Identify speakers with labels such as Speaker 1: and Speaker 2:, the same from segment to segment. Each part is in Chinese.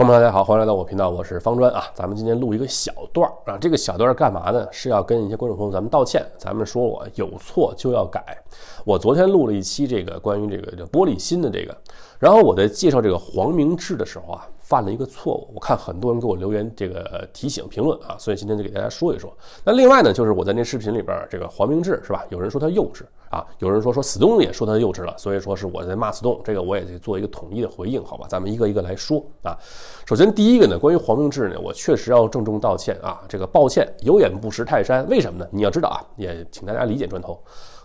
Speaker 1: 朋友们，大家好，欢迎来到我频道，我是方砖啊。咱们今天录一个小段儿啊，这个小段儿干嘛呢？是要跟一些观众朋友咱们道歉，咱们说我有错就要改。我昨天录了一期这个关于这个叫玻璃心的这个，然后我在介绍这个黄明志的时候啊。犯了一个错误，我看很多人给我留言，这个提醒评论啊，所以今天就给大家说一说。那另外呢，就是我在那视频里边，这个黄明志是吧？有人说他幼稚啊，有人说说死东也说他幼稚了，所以说是我在骂死东，这个我也得做一个统一的回应，好吧？咱们一个一个来说啊。首先第一个呢，关于黄明志呢，我确实要郑重道歉啊，这个抱歉，有眼不识泰山。为什么呢？你要知道啊，也请大家理解砖头，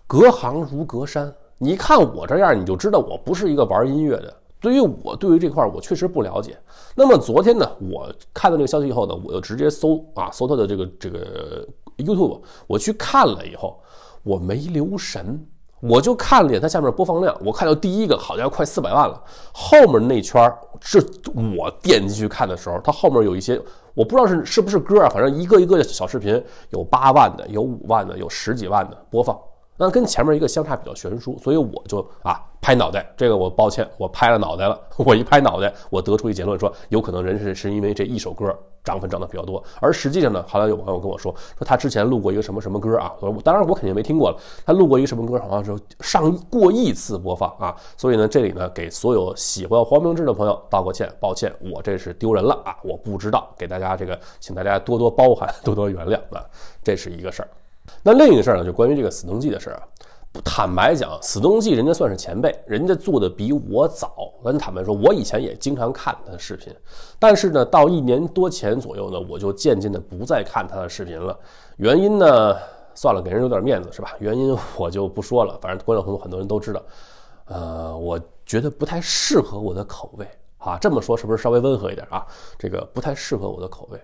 Speaker 1: 隔行如隔山。你看我这样，你就知道我不是一个玩音乐的。对于我对于这块儿我确实不了解。那么昨天呢，我看到这个消息以后呢，我就直接搜啊，搜他的这个这个 YouTube，我去看了以后，我没留神，我就看了一眼他下面播放量，我看到第一个好像快四百万了，后面那圈儿是我点进去看的时候，他后面有一些我不知道是是不是歌儿啊，反正一个一个的小视频有八万的，有五万的，有十几万的播放。那跟前面一个相差比较悬殊，所以我就啊拍脑袋，这个我抱歉，我拍了脑袋了。我一拍脑袋，我得出一结论，说有可能人是是因为这一首歌涨粉涨的比较多。而实际上呢，好像有朋友跟我说，说他之前录过一个什么什么歌啊，我当然我肯定没听过了。他录过一个什么歌，好像是上过亿次播放啊。所以呢，这里呢给所有喜欢黄明志的朋友道个歉，抱歉，我这是丢人了啊，我不知道，给大家这个，请大家多多包涵，多多原谅啊，这是一个事儿。那另一个事儿呢，就关于这个死东记的事儿啊。坦白讲，死东记人家算是前辈，人家做的比我早。咱坦白说，我以前也经常看他的视频，但是呢，到一年多前左右呢，我就渐渐的不再看他的视频了。原因呢，算了，给人留点面子是吧？原因我就不说了，反正观众朋友很多人都知道。呃，我觉得不太适合我的口味啊。这么说是不是稍微温和一点啊？这个不太适合我的口味。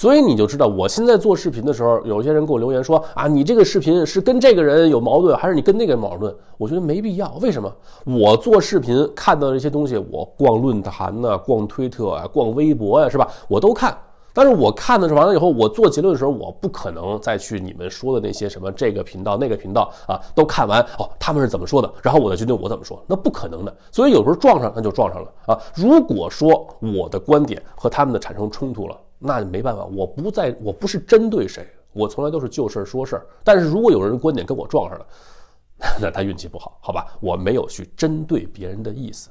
Speaker 1: 所以你就知道，我现在做视频的时候，有些人给我留言说啊，你这个视频是跟这个人有矛盾，还是你跟那个人矛盾？我觉得没必要。为什么？我做视频看到这些东西，我逛论坛呢，逛推特啊，逛微博呀，是吧？我都看。但是我看的是完了以后，我做结论的时候，我不可能再去你们说的那些什么这个频道、那个频道啊都看完哦，他们是怎么说的？然后我再决定我怎么说？那不可能的。所以有时候撞上那就撞上了啊。如果说我的观点和他们的产生冲突了。那没办法，我不在，我不是针对谁，我从来都是就事儿说事儿。但是如果有人观点跟我撞上了，那他运气不好，好吧，我没有去针对别人的意思。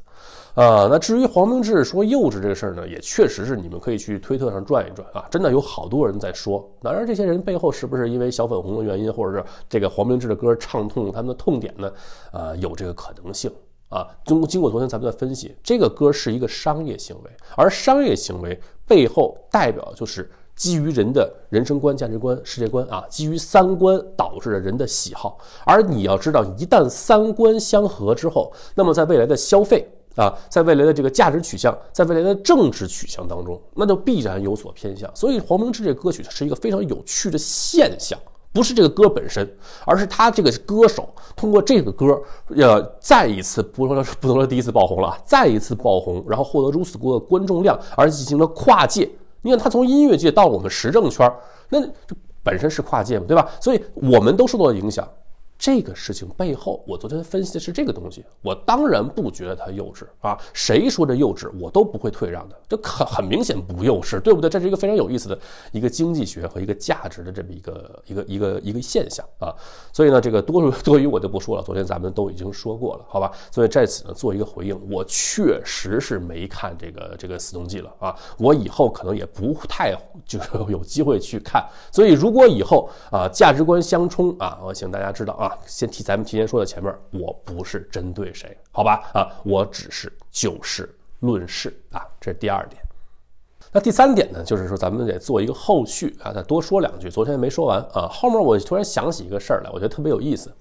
Speaker 1: 啊，那至于黄明志说幼稚这个事儿呢，也确实是你们可以去推特上转一转啊，真的有好多人在说。那这些人背后是不是因为小粉红的原因，或者是这个黄明志的歌唱痛他们的痛点呢？啊，有这个可能性。啊，经经过昨天咱们的分析，这个歌是一个商业行为，而商业行为背后代表就是基于人的人生观、价值观、世界观啊，基于三观导致了人的喜好。而你要知道，一旦三观相合之后，那么在未来的消费啊，在未来的这个价值取向，在未来的政治取向当中，那就必然有所偏向。所以，黄明志这歌曲是一个非常有趣的现象。不是这个歌本身，而是他这个歌手通过这个歌，呃，再一次不能不能说第一次爆红了，再一次爆红，然后获得如此多的观众量，而进行了跨界。你看他从音乐界到我们时政圈，那这本身是跨界嘛，对吧？所以我们都受到了影响。这个事情背后，我昨天分析的是这个东西，我当然不觉得它幼稚啊，谁说这幼稚，我都不会退让的，这很很明显不幼稚，对不对？这是一个非常有意思的一个经济学和一个价值的这么一个一个一个一个现象啊，所以呢，这个多 多余我就不说了，昨天咱们都已经说过了，好吧？所以在此呢做一个回应，我确实是没看这个这个《死动机了啊，我以后可能也不太就是有机会去看，所以如果以后啊价值观相冲啊，我请大家知道啊。先提咱们提前说到前面，我不是针对谁，好吧？啊，我只是就事论事啊，这是第二点。那第三点呢，就是说咱们得做一个后续啊，再多说两句，昨天没说完啊。后面我突然想起一个事儿来，我觉得特别有意思，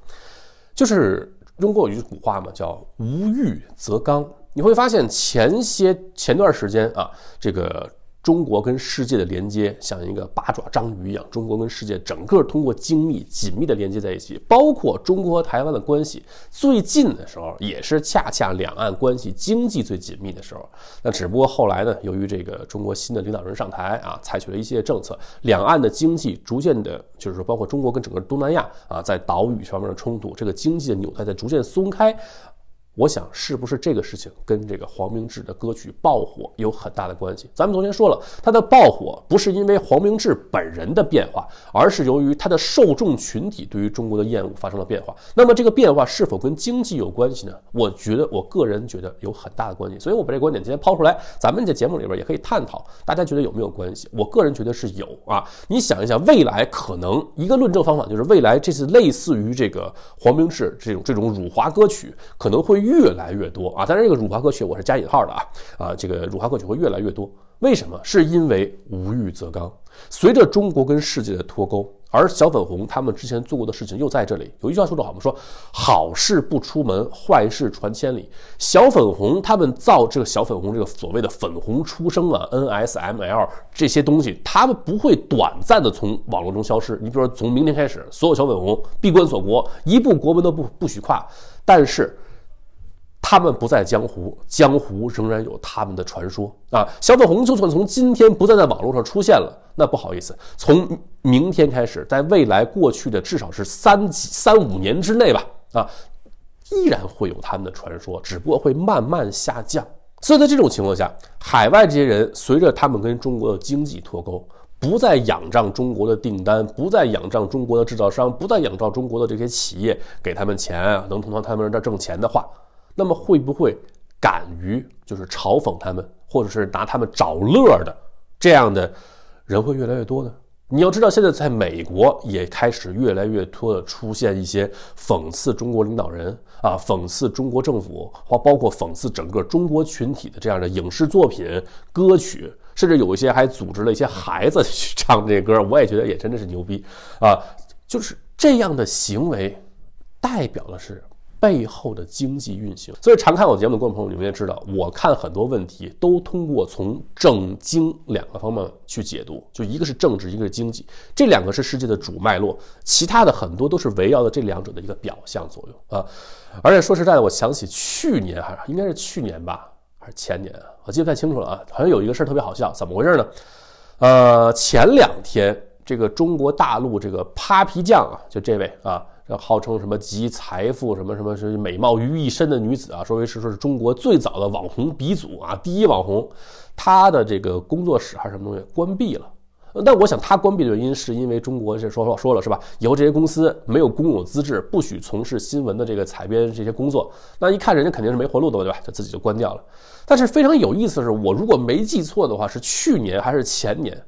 Speaker 1: 就是中国有一句古话嘛，叫“无欲则刚”。你会发现前些前段时间啊，这个。中国跟世界的连接像一个八爪章鱼一样，中国跟世界整个通过精密紧密的连接在一起，包括中国和台湾的关系，最近的时候也是恰恰两岸关系经济最紧密的时候。那只不过后来呢，由于这个中国新的领导人上台啊，采取了一系列政策，两岸的经济逐渐的，就是说包括中国跟整个东南亚啊，在岛屿上面的冲突，这个经济的纽带在逐渐松开。我想，是不是这个事情跟这个黄明志的歌曲爆火有很大的关系？咱们昨天说了，他的爆火不是因为黄明志本人的变化，而是由于他的受众群体对于中国的厌恶发生了变化。那么，这个变化是否跟经济有关系呢？我觉得，我个人觉得有很大的关系。所以我把这观点今天抛出来，咱们在节目里边也可以探讨，大家觉得有没有关系？我个人觉得是有啊。你想一想，未来可能一个论证方法就是，未来这次类似于这个黄明志这种这种辱华歌曲可能会。越来越多啊！当然，这个辱华歌曲我是加引号的啊啊！这个辱华歌曲会越来越多，为什么？是因为无欲则刚。随着中国跟世界的脱钩，而小粉红他们之前做过的事情又在这里。有一句话说得好，我们说好事不出门，坏事传千里。小粉红他们造这个小粉红这个所谓的粉红出生啊，NSML 这些东西，他们不会短暂的从网络中消失。你比如说，从明天开始，所有小粉红闭关锁国，一步国门都不不许跨。但是，他们不在江湖，江湖仍然有他们的传说啊！小粉红就算从今天不再在网络上出现了，那不好意思，从明天开始，在未来过去的至少是三几三五年之内吧，啊，依然会有他们的传说，只不过会慢慢下降。所以在这种情况下，海外这些人随着他们跟中国的经济脱钩，不再仰仗中国的订单，不再仰仗中国的制造商，不再仰仗中国的这些企业给他们钱，能从他们这挣钱的话。那么会不会敢于就是嘲讽他们，或者是拿他们找乐儿的这样的人会越来越多呢？你要知道，现在在美国也开始越来越多的出现一些讽刺中国领导人啊、讽刺中国政府或包括讽刺整个中国群体的这样的影视作品、歌曲，甚至有一些还组织了一些孩子去唱这歌。我也觉得也真的是牛逼啊！就是这样的行为，代表的是。背后的经济运行，所以常看我节目的观众朋友，你们也知道，我看很多问题都通过从政经两个方面去解读，就一个是政治，一个是经济，这两个是世界的主脉络，其他的很多都是围绕着这两者的一个表象作用啊。而且说实在的，我想起去年还是应该是去年吧，还是前年啊，我记不太清楚了啊，好像有一个事儿特别好笑，怎么回事呢？呃，前两天这个中国大陆这个扒皮匠啊，就这位啊。要号称什么集财富什么什么是美貌于一身的女子啊，说为是说是中国最早的网红鼻祖啊，第一网红，她的这个工作室还是什么东西关闭了。那我想她关闭的原因是因为中国这说说说了是吧？以后这些公司没有公有资质，不许从事新闻的这个采编这些工作。那一看人家肯定是没活路的，对吧？就自己就关掉了。但是非常有意思的是，我如果没记错的话，是去年还是前年？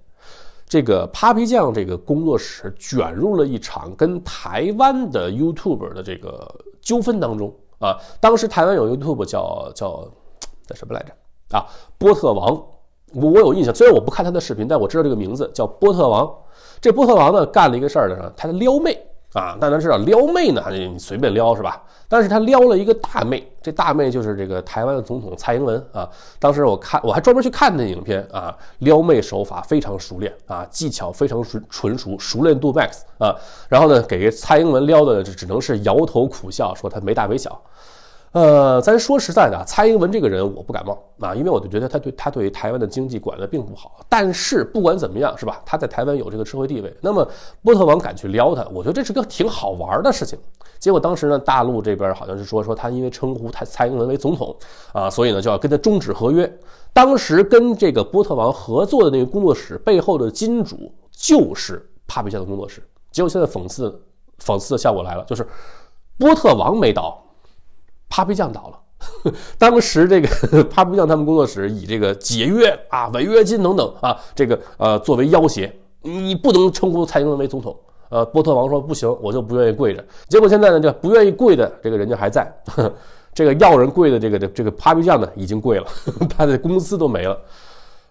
Speaker 1: 这个 Papi 酱这个工作室卷入了一场跟台湾的 YouTube 的这个纠纷当中啊。当时台湾有 YouTube 叫叫，叫什么来着啊？波特王，我有印象，虽然我不看他的视频，但我知道这个名字叫波特王。这波特王呢干了一个事儿呢，他撩妹。啊，大家知道撩妹呢，你随便撩是吧？但是他撩了一个大妹，这大妹就是这个台湾的总统蔡英文啊。当时我看，我还专门去看那影片啊，撩妹手法非常熟练啊，技巧非常纯纯熟，熟练度 max 啊。然后呢，给蔡英文撩的，就只能是摇头苦笑，说他没大没小。呃，咱说实在的，蔡英文这个人我不感冒啊，因为我就觉得他对他对台湾的经济管的并不好。但是不管怎么样，是吧？他在台湾有这个社会地位，那么波特王敢去撩他，我觉得这是个挺好玩的事情。结果当时呢，大陆这边好像是说说他因为称呼他蔡英文为总统啊，所以呢就要跟他终止合约。当时跟这个波特王合作的那个工作室背后的金主就是帕皮夏的工作室。结果现在讽刺讽刺的效果来了，就是波特王没倒。Papi 酱倒了，当时这个 Papi 酱他们工作室以这个解约啊、违约金等等啊，这个呃作为要挟，你不能称呼蔡英文为总统。呃，波特王说不行，我就不愿意跪着。结果现在呢，就不愿意跪的这个人家还在，这个要人跪的这个这这个 Papi 酱呢已经跪了，他的公司都没了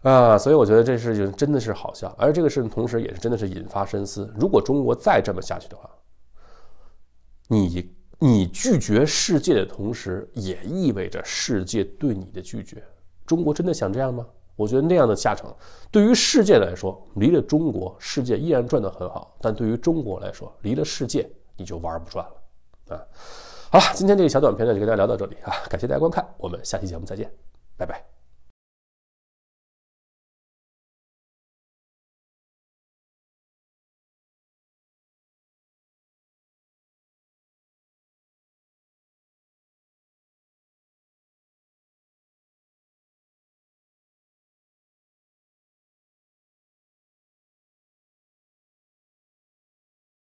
Speaker 1: 啊。所以我觉得这事情真的是好笑，而这个事情同时也是真的是引发深思。如果中国再这么下去的话，你。你拒绝世界的同时，也意味着世界对你的拒绝。中国真的想这样吗？我觉得那样的下场，对于世界来说，离了中国，世界依然转得很好；但对于中国来说，离了世界，你就玩不转了。啊，好了，今天这个小短片呢，就跟大家聊到这里啊，感谢大家观看，我们下期节目再见，拜拜。